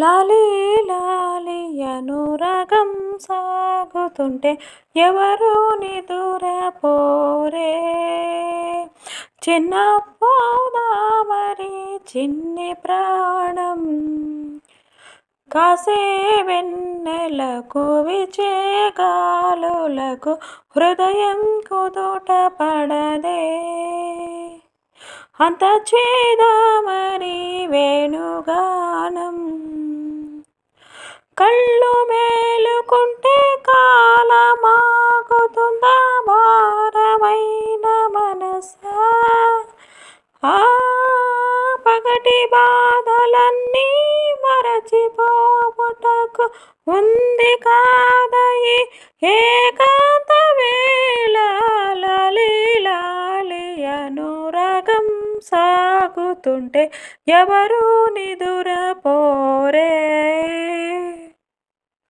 లాలీ లాలి అనురాగం సాగుతుంటే ఎవరు నిదుర పోరే చిన్న పోదా మరి చిన్ని ప్రాణం కాసే వెన్నెలకు గాలులకు హృదయం కుదుట పడదే అంత చేదామరి వేణుగానం కళ్ళు మేలుకుంటే కాలమాగుతుంద భారమైన మనస ఆ పగటి బాధలన్నీ మరచిపోబుటకు ఉంది కాదయి ఏకాంత వేళలీలాలి అనురాగం సాగుతుంటే ఎవరు నిదురా